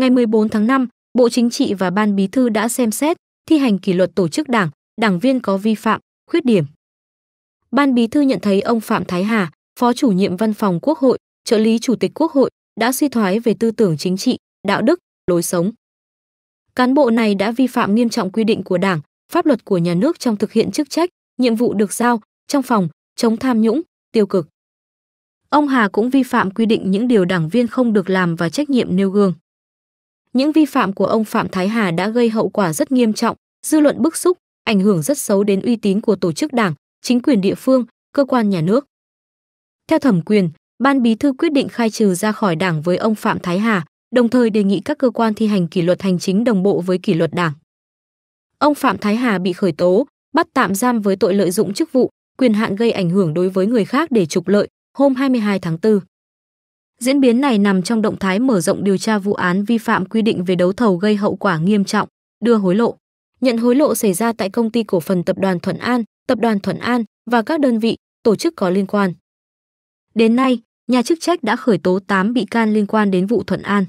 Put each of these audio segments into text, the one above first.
Ngày 14 tháng 5, Bộ Chính trị và Ban Bí thư đã xem xét thi hành kỷ luật tổ chức Đảng, đảng viên có vi phạm, khuyết điểm. Ban Bí thư nhận thấy ông Phạm Thái Hà, Phó chủ nhiệm Văn phòng Quốc hội, trợ lý Chủ tịch Quốc hội đã suy thoái về tư tưởng chính trị, đạo đức, lối sống. Cán bộ này đã vi phạm nghiêm trọng quy định của Đảng, pháp luật của nhà nước trong thực hiện chức trách, nhiệm vụ được giao trong phòng chống tham nhũng, tiêu cực. Ông Hà cũng vi phạm quy định những điều đảng viên không được làm và trách nhiệm nêu gương. Những vi phạm của ông Phạm Thái Hà đã gây hậu quả rất nghiêm trọng, dư luận bức xúc, ảnh hưởng rất xấu đến uy tín của tổ chức Đảng, chính quyền địa phương, cơ quan nhà nước. Theo thẩm quyền, Ban Bí thư quyết định khai trừ ra khỏi Đảng với ông Phạm Thái Hà, đồng thời đề nghị các cơ quan thi hành kỷ luật hành chính đồng bộ với kỷ luật Đảng. Ông Phạm Thái Hà bị khởi tố, bắt tạm giam với tội lợi dụng chức vụ, quyền hạn gây ảnh hưởng đối với người khác để trục lợi hôm 22 tháng 4. Diễn biến này nằm trong động thái mở rộng điều tra vụ án vi phạm quy định về đấu thầu gây hậu quả nghiêm trọng, đưa hối lộ. Nhận hối lộ xảy ra tại công ty cổ phần tập đoàn Thuận An, tập đoàn Thuận An và các đơn vị, tổ chức có liên quan. Đến nay, nhà chức trách đã khởi tố 8 bị can liên quan đến vụ Thuận An.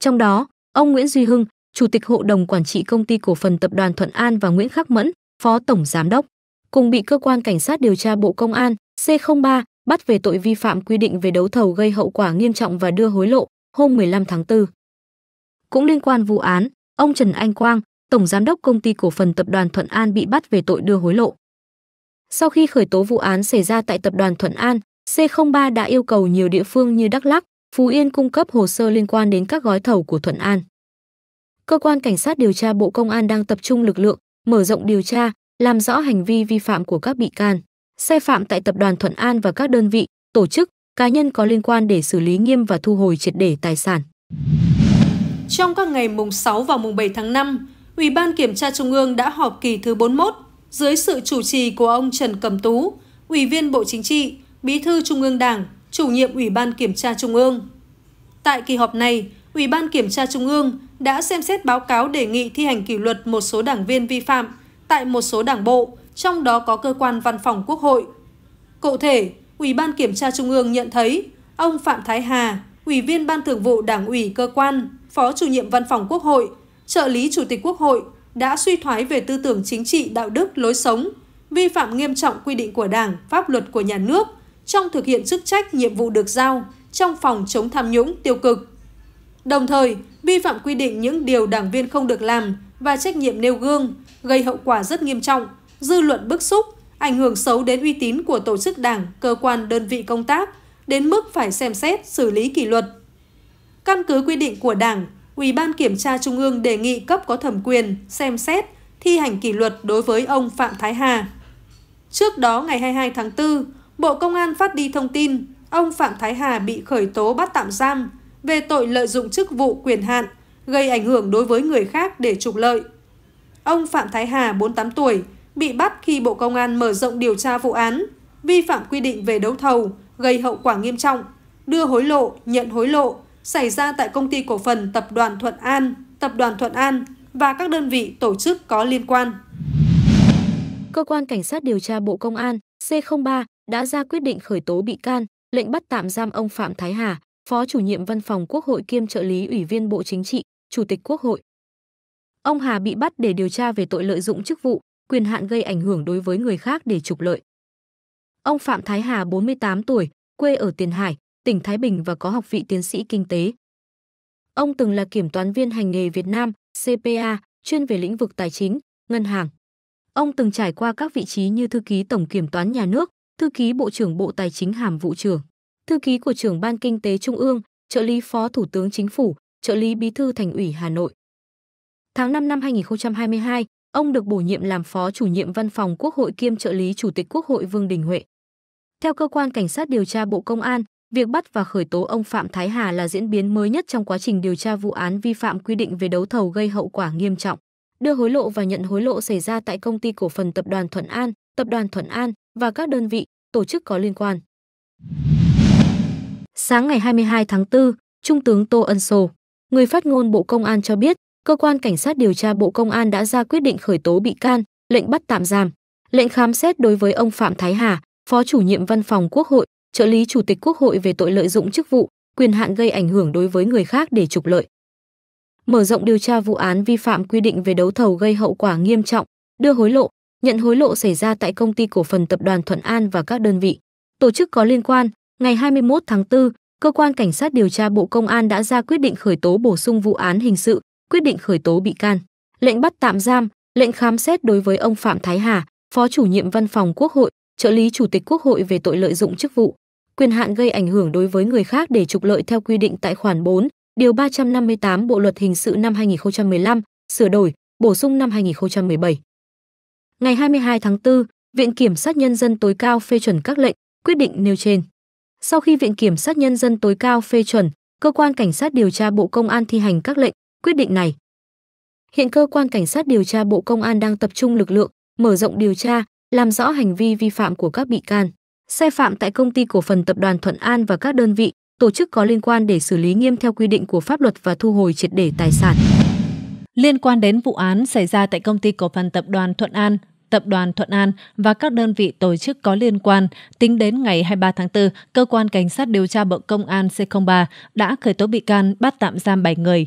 Trong đó, ông Nguyễn Duy Hưng, chủ tịch hội đồng quản trị công ty cổ phần tập đoàn Thuận An và Nguyễn Khắc Mẫn, phó tổng giám đốc, cùng bị cơ quan cảnh sát điều tra Bộ Công an C03 bắt về tội vi phạm quy định về đấu thầu gây hậu quả nghiêm trọng và đưa hối lộ hôm 15 tháng 4. Cũng liên quan vụ án, ông Trần Anh Quang, tổng giám đốc công ty cổ phần tập đoàn Thuận An bị bắt về tội đưa hối lộ. Sau khi khởi tố vụ án xảy ra tại tập đoàn Thuận An, C03 đã yêu cầu nhiều địa phương như Đắk Lắk, Phú Yên cung cấp hồ sơ liên quan đến các gói thầu của Thuận An. Cơ quan cảnh sát điều tra Bộ Công an đang tập trung lực lượng, mở rộng điều tra, làm rõ hành vi vi phạm của các bị can sai phạm tại tập đoàn Thuận An và các đơn vị, tổ chức, cá nhân có liên quan để xử lý nghiêm và thu hồi triệt để tài sản. Trong các ngày mùng 6 và mùng 7 tháng 5, Ủy ban Kiểm tra Trung ương đã họp kỳ thứ 41 dưới sự chủ trì của ông Trần Cẩm Tú, Ủy viên Bộ Chính trị, Bí thư Trung ương Đảng, chủ nhiệm Ủy ban Kiểm tra Trung ương. Tại kỳ họp này, Ủy ban Kiểm tra Trung ương đã xem xét báo cáo đề nghị thi hành kỷ luật một số đảng viên vi phạm tại một số đảng bộ, trong đó có cơ quan văn phòng Quốc hội. Cụ thể, Ủy ban Kiểm tra Trung ương nhận thấy ông Phạm Thái Hà, Ủy viên Ban Thường vụ Đảng ủy cơ quan, Phó chủ nhiệm Văn phòng Quốc hội, trợ lý Chủ tịch Quốc hội đã suy thoái về tư tưởng chính trị, đạo đức, lối sống, vi phạm nghiêm trọng quy định của Đảng, pháp luật của nhà nước trong thực hiện chức trách, nhiệm vụ được giao trong phòng chống tham nhũng tiêu cực. Đồng thời, vi phạm quy định những điều đảng viên không được làm và trách nhiệm nêu gương, gây hậu quả rất nghiêm trọng dư luận bức xúc, ảnh hưởng xấu đến uy tín của tổ chức đảng, cơ quan, đơn vị công tác, đến mức phải xem xét, xử lý kỷ luật. Căn cứ quy định của Đảng, Ủy ban Kiểm tra Trung ương đề nghị cấp có thẩm quyền xem xét, thi hành kỷ luật đối với ông Phạm Thái Hà. Trước đó ngày 22 tháng 4, Bộ Công an phát đi thông tin ông Phạm Thái Hà bị khởi tố bắt tạm giam về tội lợi dụng chức vụ quyền hạn, gây ảnh hưởng đối với người khác để trục lợi. Ông Phạm Thái Hà, 48 tuổi, bị bắt khi Bộ Công an mở rộng điều tra vụ án, vi phạm quy định về đấu thầu, gây hậu quả nghiêm trọng, đưa hối lộ, nhận hối lộ, xảy ra tại công ty cổ phần Tập đoàn Thuận An, Tập đoàn Thuận An và các đơn vị tổ chức có liên quan. Cơ quan Cảnh sát điều tra Bộ Công an C03 đã ra quyết định khởi tố bị can, lệnh bắt tạm giam ông Phạm Thái Hà, Phó chủ nhiệm Văn phòng Quốc hội kiêm trợ lý Ủy viên Bộ Chính trị, Chủ tịch Quốc hội. Ông Hà bị bắt để điều tra về tội lợi dụng chức vụ, quyền hạn gây ảnh hưởng đối với người khác để trục lợi. Ông Phạm Thái Hà 48 tuổi, quê ở Tiền Hải, tỉnh Thái Bình và có học vị tiến sĩ kinh tế. Ông từng là kiểm toán viên hành nghề Việt Nam, CPA, chuyên về lĩnh vực tài chính, ngân hàng. Ông từng trải qua các vị trí như thư ký Tổng Kiểm toán Nhà nước, thư ký Bộ trưởng Bộ Tài chính Hàm vụ trưởng, thư ký của trưởng Ban Kinh tế Trung ương, trợ lý Phó Thủ tướng Chính phủ, trợ lý Bí thư Thành ủy Hà Nội. Tháng 5 năm 2022, Ông được bổ nhiệm làm phó chủ nhiệm văn phòng Quốc hội kiêm trợ lý Chủ tịch Quốc hội Vương Đình Huệ. Theo cơ quan cảnh sát điều tra Bộ Công an, việc bắt và khởi tố ông Phạm Thái Hà là diễn biến mới nhất trong quá trình điều tra vụ án vi phạm quy định về đấu thầu gây hậu quả nghiêm trọng, đưa hối lộ và nhận hối lộ xảy ra tại công ty cổ phần tập đoàn Thuận An, tập đoàn Thuận An và các đơn vị, tổ chức có liên quan. Sáng ngày 22 tháng 4, Trung tướng Tô Ân Sô, người phát ngôn Bộ Công an cho biết, cơ quan cảnh sát điều tra Bộ Công an đã ra quyết định khởi tố bị can, lệnh bắt tạm giam, lệnh khám xét đối với ông Phạm Thái Hà, Phó chủ nhiệm Văn phòng Quốc hội, trợ lý Chủ tịch Quốc hội về tội lợi dụng chức vụ, quyền hạn gây ảnh hưởng đối với người khác để trục lợi. Mở rộng điều tra vụ án vi phạm quy định về đấu thầu gây hậu quả nghiêm trọng, đưa hối lộ, nhận hối lộ xảy ra tại công ty cổ phần tập đoàn Thuận An và các đơn vị, tổ chức có liên quan, ngày 21 tháng 4, cơ quan cảnh sát điều tra Bộ Công an đã ra quyết định khởi tố bổ sung vụ án hình sự quyết định khởi tố bị can, lệnh bắt tạm giam, lệnh khám xét đối với ông Phạm Thái Hà, Phó chủ nhiệm Văn phòng Quốc hội, trợ lý Chủ tịch Quốc hội về tội lợi dụng chức vụ, quyền hạn gây ảnh hưởng đối với người khác để trục lợi theo quy định tại khoản 4, điều 358 Bộ luật hình sự năm 2015, sửa đổi, bổ sung năm 2017. Ngày 22 tháng 4, Viện Kiểm sát Nhân dân tối cao phê chuẩn các lệnh, quyết định nêu trên. Sau khi Viện Kiểm sát Nhân dân tối cao phê chuẩn, Cơ quan Cảnh sát điều tra Bộ Công an thi hành các lệnh, quyết định này. Hiện cơ quan cảnh sát điều tra Bộ Công an đang tập trung lực lượng, mở rộng điều tra, làm rõ hành vi vi phạm của các bị can, sai phạm tại công ty cổ phần tập đoàn Thuận An và các đơn vị, tổ chức có liên quan để xử lý nghiêm theo quy định của pháp luật và thu hồi triệt để tài sản. Liên quan đến vụ án xảy ra tại công ty cổ phần tập đoàn Thuận An, Tập đoàn Thuận An và các đơn vị tổ chức có liên quan, tính đến ngày 23 tháng 4, Cơ quan Cảnh sát điều tra Bộ Công an C03 đã khởi tố bị can bắt tạm giam 7 người.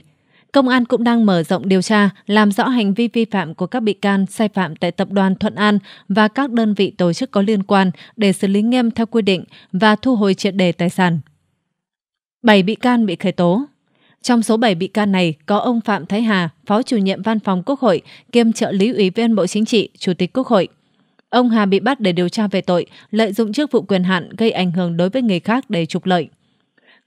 Công an cũng đang mở rộng điều tra, làm rõ hành vi vi phạm của các bị can sai phạm tại tập đoàn Thuận An và các đơn vị tổ chức có liên quan để xử lý nghiêm theo quy định và thu hồi triệt đề tài sản. 7 bị can bị khởi tố trong số 7 bị can này có ông Phạm Thái Hà, Phó chủ nhiệm Văn phòng Quốc hội, kiêm trợ lý Ủy viên Bộ Chính trị, Chủ tịch Quốc hội. Ông Hà bị bắt để điều tra về tội lợi dụng chức vụ quyền hạn gây ảnh hưởng đối với người khác để trục lợi.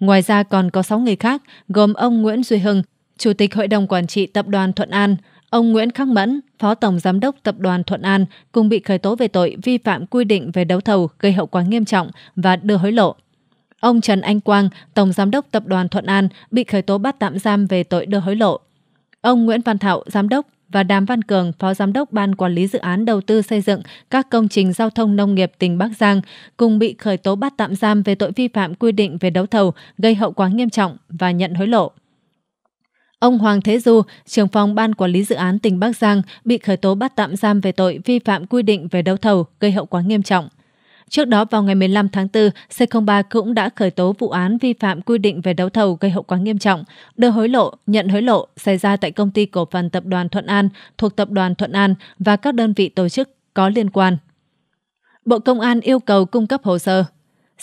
Ngoài ra còn có 6 người khác, gồm ông Nguyễn Duy Hưng, Chủ tịch Hội đồng Quản trị Tập đoàn Thuận An, ông Nguyễn Khắc Mẫn, Phó Tổng Giám đốc Tập đoàn Thuận An cùng bị khởi tố về tội vi phạm quy định về đấu thầu gây hậu quả nghiêm trọng và đưa hối lộ. Ông Trần Anh Quang, Tổng Giám đốc Tập đoàn Thuận An bị khởi tố bắt tạm giam về tội đưa hối lộ. Ông Nguyễn Văn Thảo, Giám đốc và Đàm Văn Cường, Phó Giám đốc Ban Quản lý Dự án Đầu tư xây dựng các công trình giao thông nông nghiệp tỉnh Bắc Giang cùng bị khởi tố bắt tạm giam về tội vi phạm quy định về đấu thầu gây hậu quả nghiêm trọng và nhận hối lộ. Ông Hoàng Thế Du, trưởng phòng Ban Quản lý Dự án tỉnh Bắc Giang, bị khởi tố bắt tạm giam về tội vi phạm quy định về đấu thầu gây hậu quả nghiêm trọng. Trước đó vào ngày 15 tháng 4, C03 cũng đã khởi tố vụ án vi phạm quy định về đấu thầu gây hậu quả nghiêm trọng, đưa hối lộ, nhận hối lộ xảy ra tại công ty cổ phần tập đoàn Thuận An thuộc tập đoàn Thuận An và các đơn vị tổ chức có liên quan. Bộ Công an yêu cầu cung cấp hồ sơ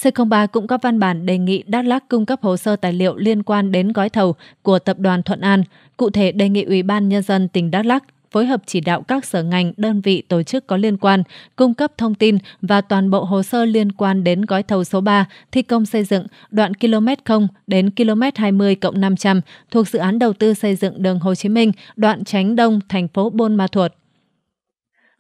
C03 cũng có văn bản đề nghị Đắk Lắk cung cấp hồ sơ tài liệu liên quan đến gói thầu của tập đoàn Thuận An, cụ thể đề nghị Ủy ban Nhân dân tỉnh Đắk Lắk phối hợp chỉ đạo các sở ngành, đơn vị, tổ chức có liên quan, cung cấp thông tin và toàn bộ hồ sơ liên quan đến gói thầu số 3 thi công xây dựng đoạn km 0 đến km 20 500 thuộc dự án đầu tư xây dựng đường Hồ Chí Minh, đoạn Tránh Đông, thành phố Buôn Ma Thuột.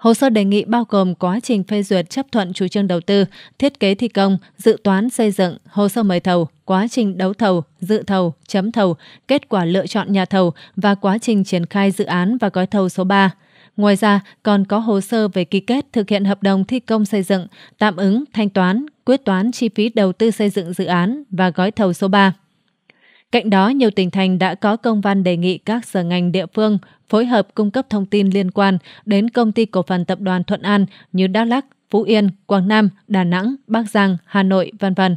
Hồ sơ đề nghị bao gồm quá trình phê duyệt chấp thuận chủ trương đầu tư, thiết kế thi công, dự toán xây dựng, hồ sơ mời thầu, quá trình đấu thầu, dự thầu, chấm thầu, kết quả lựa chọn nhà thầu và quá trình triển khai dự án và gói thầu số 3. Ngoài ra, còn có hồ sơ về ký kết thực hiện hợp đồng thi công xây dựng, tạm ứng, thanh toán, quyết toán chi phí đầu tư xây dựng dự án và gói thầu số 3. Cạnh đó, nhiều tỉnh thành đã có công văn đề nghị các sở ngành địa phương phối hợp cung cấp thông tin liên quan đến công ty cổ phần tập đoàn Thuận An như Đắk Lắk, Phú Yên, Quảng Nam, Đà Nẵng, Bắc Giang, Hà Nội, vân vân.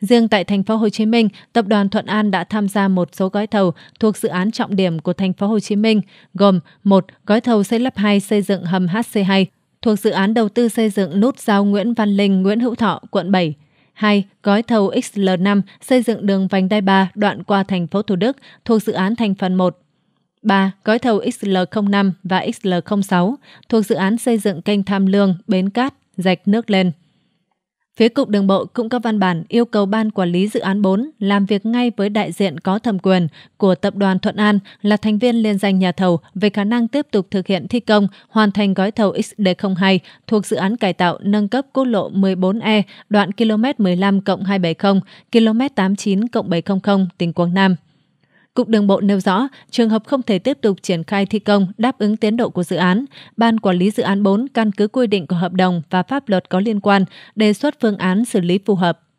Riêng tại thành phố Hồ Chí Minh, tập đoàn Thuận An đã tham gia một số gói thầu thuộc dự án trọng điểm của thành phố Hồ Chí Minh, gồm một Gói thầu xây lắp 2 xây dựng hầm HC2 thuộc dự án đầu tư xây dựng nút giao Nguyễn Văn Linh, Nguyễn Hữu Thọ, quận 7. 2. Gói thầu XL5 xây dựng đường vành đai 3 đoạn qua thành phố Thủ Đức thuộc dự án thành phần 1 3. Gói thầu XL05 và XL06 thuộc dự án xây dựng kênh Tham Lương, Bến Cát, Rạch Nước Lên. Phía Cục Đường Bộ cũng có văn bản yêu cầu Ban Quản lý Dự án 4 làm việc ngay với đại diện có thẩm quyền của Tập đoàn Thuận An là thành viên liên danh nhà thầu về khả năng tiếp tục thực hiện thi công hoàn thành gói thầu XD02 thuộc dự án cải tạo nâng cấp quốc lộ 14E đoạn km 15 270, km 89 700 tỉnh Quảng Nam. Cục Đường bộ nêu rõ, trường hợp không thể tiếp tục triển khai thi công đáp ứng tiến độ của dự án, Ban Quản lý Dự án 4 căn cứ quy định của hợp đồng và pháp luật có liên quan đề xuất phương án xử lý phù hợp.